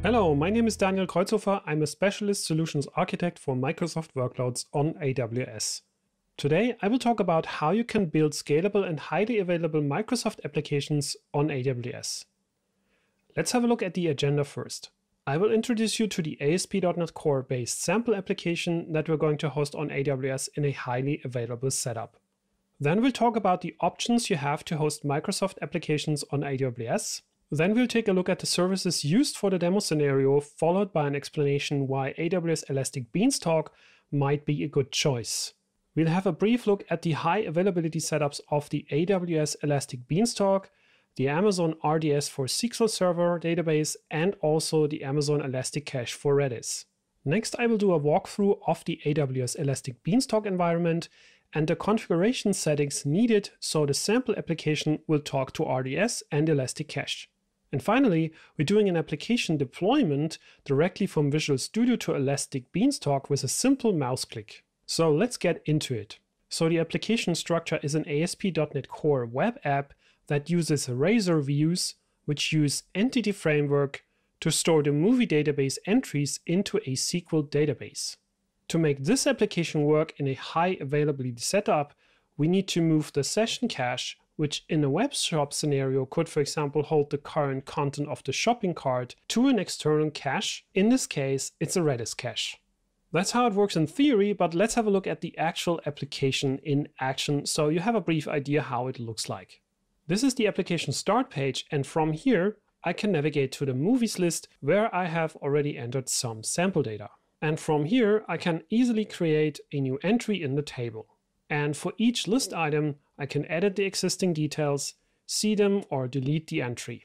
Hello, my name is Daniel Kreuzhofer. I'm a specialist solutions architect for Microsoft workloads on AWS. Today, I will talk about how you can build scalable and highly available Microsoft applications on AWS. Let's have a look at the agenda first. I will introduce you to the ASP.NET Core based sample application that we're going to host on AWS in a highly available setup. Then we'll talk about the options you have to host Microsoft applications on AWS then we'll take a look at the services used for the demo scenario, followed by an explanation why AWS Elastic Beanstalk might be a good choice. We'll have a brief look at the high availability setups of the AWS Elastic Beanstalk, the Amazon RDS for SQL Server database, and also the Amazon Elastic Cache for Redis. Next, I will do a walkthrough of the AWS Elastic Beanstalk environment and the configuration settings needed so the sample application will talk to RDS and Elastic Cache. And finally, we're doing an application deployment directly from Visual Studio to Elastic Beanstalk with a simple mouse click. So let's get into it. So the application structure is an ASP.NET Core web app that uses Razor views, which use Entity Framework to store the movie database entries into a SQL database. To make this application work in a high availability setup, we need to move the session cache which in a web shop scenario could, for example, hold the current content of the shopping cart to an external cache. In this case, it's a Redis cache. That's how it works in theory, but let's have a look at the actual application in action so you have a brief idea how it looks like. This is the application start page, and from here, I can navigate to the movies list where I have already entered some sample data. And from here, I can easily create a new entry in the table. And for each list item, I can edit the existing details, see them or delete the entry.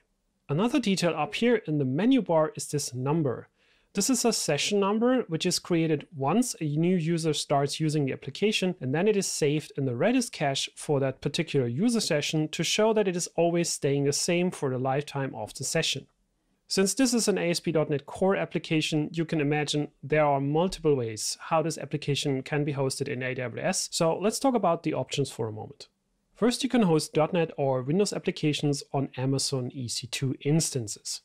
Another detail up here in the menu bar is this number. This is a session number which is created once a new user starts using the application and then it is saved in the Redis cache for that particular user session to show that it is always staying the same for the lifetime of the session. Since this is an ASP.NET Core application, you can imagine there are multiple ways how this application can be hosted in AWS. So let's talk about the options for a moment. First, you can host .NET or Windows applications on Amazon EC2 instances.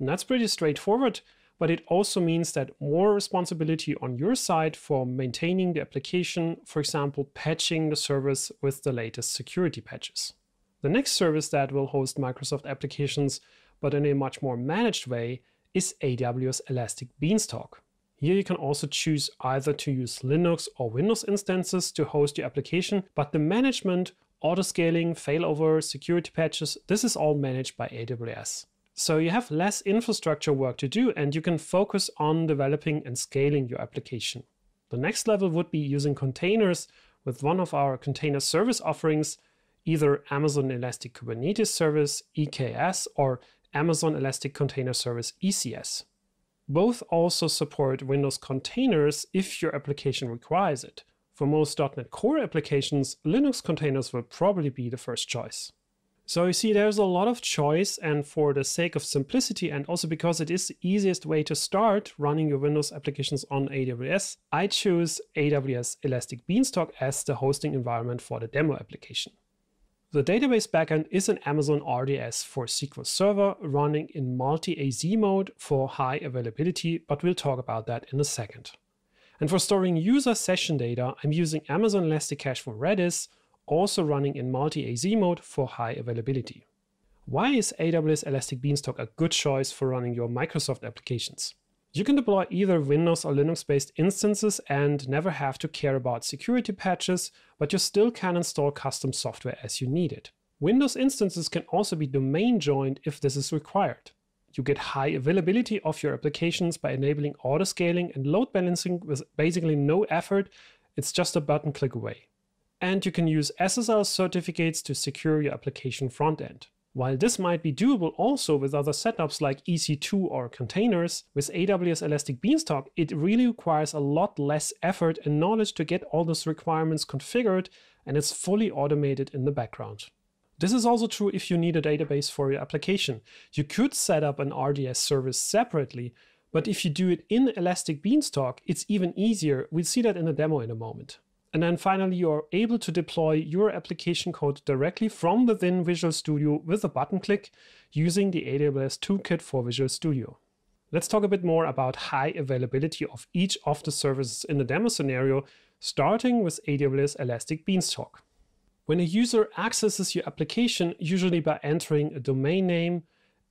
And that's pretty straightforward, but it also means that more responsibility on your side for maintaining the application, for example, patching the service with the latest security patches. The next service that will host Microsoft applications but in a much more managed way, is AWS Elastic Beanstalk. Here you can also choose either to use Linux or Windows instances to host your application, but the management, auto-scaling, failover, security patches, this is all managed by AWS. So you have less infrastructure work to do and you can focus on developing and scaling your application. The next level would be using containers with one of our container service offerings, either Amazon Elastic Kubernetes Service, EKS, or Amazon Elastic Container Service ECS. Both also support Windows containers if your application requires it. For most .NET Core applications, Linux containers will probably be the first choice. So you see there's a lot of choice and for the sake of simplicity and also because it is the easiest way to start running your Windows applications on AWS, I choose AWS Elastic Beanstalk as the hosting environment for the demo application. The database backend is an Amazon RDS for SQL Server running in multi-AZ mode for high availability, but we'll talk about that in a second. And for storing user session data, I'm using Amazon Elasticache for Redis, also running in multi-AZ mode for high availability. Why is AWS Elastic Beanstalk a good choice for running your Microsoft applications? You can deploy either Windows or Linux-based instances and never have to care about security patches, but you still can install custom software as you need it. Windows instances can also be domain joined if this is required. You get high availability of your applications by enabling auto scaling and load balancing with basically no effort. It's just a button click away. And you can use SSL certificates to secure your application front end. While this might be doable also with other setups like EC2 or containers, with AWS Elastic Beanstalk, it really requires a lot less effort and knowledge to get all those requirements configured, and it's fully automated in the background. This is also true if you need a database for your application. You could set up an RDS service separately, but if you do it in Elastic Beanstalk, it's even easier. We'll see that in the demo in a moment. And then finally, you're able to deploy your application code directly from within Visual Studio with a button click using the AWS Toolkit for Visual Studio. Let's talk a bit more about high availability of each of the services in the demo scenario, starting with AWS Elastic Beanstalk. When a user accesses your application, usually by entering a domain name,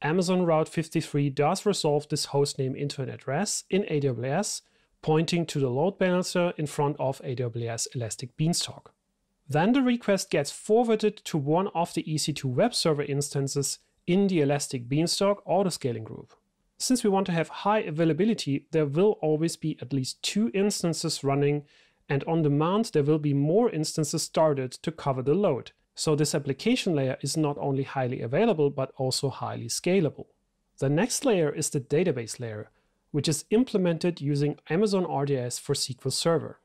Amazon Route 53 does resolve this hostname into an address in AWS pointing to the load balancer in front of AWS Elastic Beanstalk. Then the request gets forwarded to one of the EC2 web server instances in the Elastic Beanstalk autoscaling group. Since we want to have high availability, there will always be at least two instances running, and on demand there will be more instances started to cover the load. So this application layer is not only highly available, but also highly scalable. The next layer is the database layer, which is implemented using Amazon RDS for SQL Server.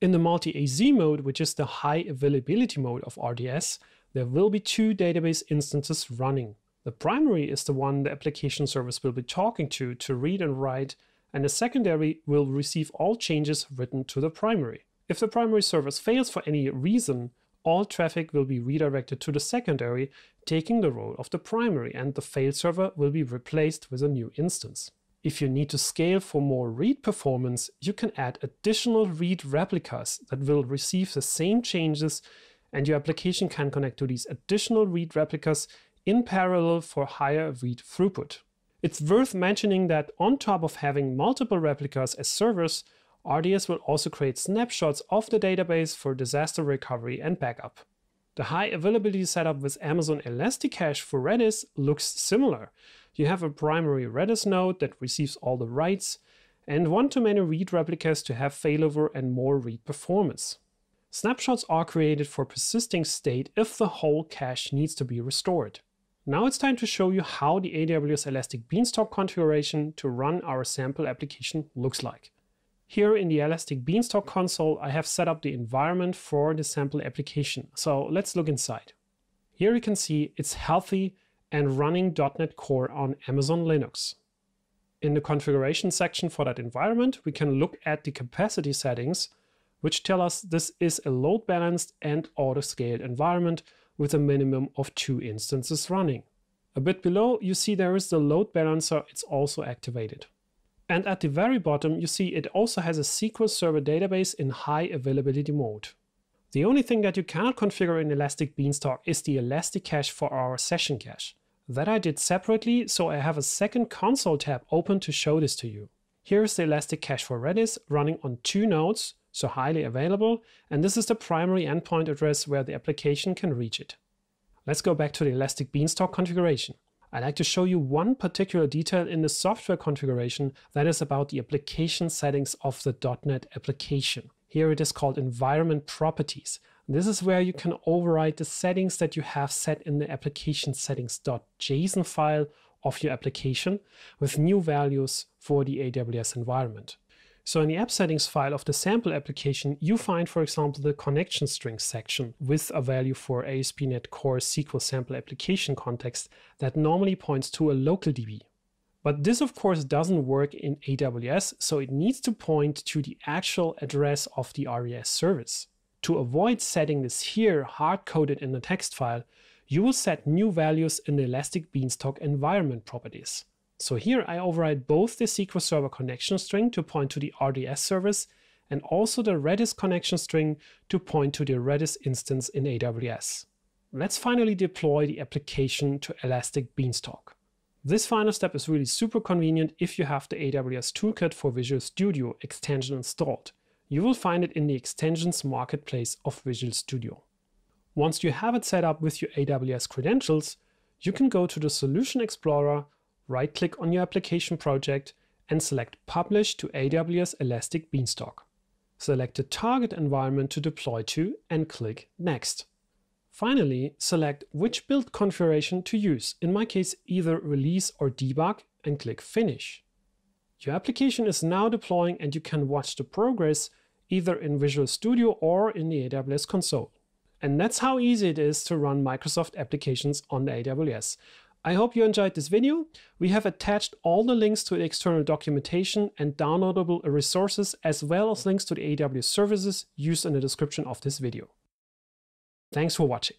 In the multi-AZ mode, which is the high availability mode of RDS, there will be two database instances running. The primary is the one the application service will be talking to to read and write, and the secondary will receive all changes written to the primary. If the primary service fails for any reason, all traffic will be redirected to the secondary, taking the role of the primary, and the failed server will be replaced with a new instance. If you need to scale for more read performance, you can add additional read replicas that will receive the same changes and your application can connect to these additional read replicas in parallel for higher read throughput. It's worth mentioning that on top of having multiple replicas as servers, RDS will also create snapshots of the database for disaster recovery and backup. The high availability setup with Amazon Elasticache for Redis looks similar. You have a primary Redis node that receives all the writes, and one-to-many read replicas to have failover and more read performance. Snapshots are created for persisting state if the whole cache needs to be restored. Now it's time to show you how the AWS Elastic Beanstalk configuration to run our sample application looks like. Here in the Elastic Beanstalk console, I have set up the environment for the sample application. So let's look inside. Here you can see it's healthy and running .NET Core on Amazon Linux. In the configuration section for that environment, we can look at the capacity settings, which tell us this is a load balanced and auto-scaled environment with a minimum of two instances running. A bit below, you see there is the load balancer, it's also activated. And at the very bottom, you see it also has a SQL Server database in high availability mode. The only thing that you cannot configure in Elastic Beanstalk is the Elastic Cache for our session cache. That I did separately, so I have a second console tab open to show this to you. Here is the Elastic Cache for Redis running on two nodes, so highly available, and this is the primary endpoint address where the application can reach it. Let's go back to the Elastic Beanstalk configuration. I'd like to show you one particular detail in the software configuration that is about the application settings of the .NET application. Here it is called environment properties. This is where you can override the settings that you have set in the application settings.json file of your application with new values for the AWS environment. So in the app settings file of the sample application, you find, for example, the connection string section with a value for ASP.NET Core SQL sample application context that normally points to a local DB. But this, of course, doesn't work in AWS, so it needs to point to the actual address of the RES service. To avoid setting this here hard-coded in the text file, you will set new values in the Elastic Beanstalk environment properties. So here I override both the SQL Server connection string to point to the RDS service and also the Redis connection string to point to the Redis instance in AWS. Let's finally deploy the application to Elastic Beanstalk. This final step is really super convenient if you have the AWS Toolkit for Visual Studio extension installed. You will find it in the extensions marketplace of Visual Studio. Once you have it set up with your AWS credentials, you can go to the Solution Explorer right-click on your application project and select Publish to AWS Elastic Beanstalk. Select the target environment to deploy to and click Next. Finally, select which build configuration to use, in my case either release or debug, and click Finish. Your application is now deploying and you can watch the progress either in Visual Studio or in the AWS console. And that's how easy it is to run Microsoft applications on the AWS. I hope you enjoyed this video. We have attached all the links to the external documentation and downloadable resources as well as links to the AWS services used in the description of this video. Thanks for watching.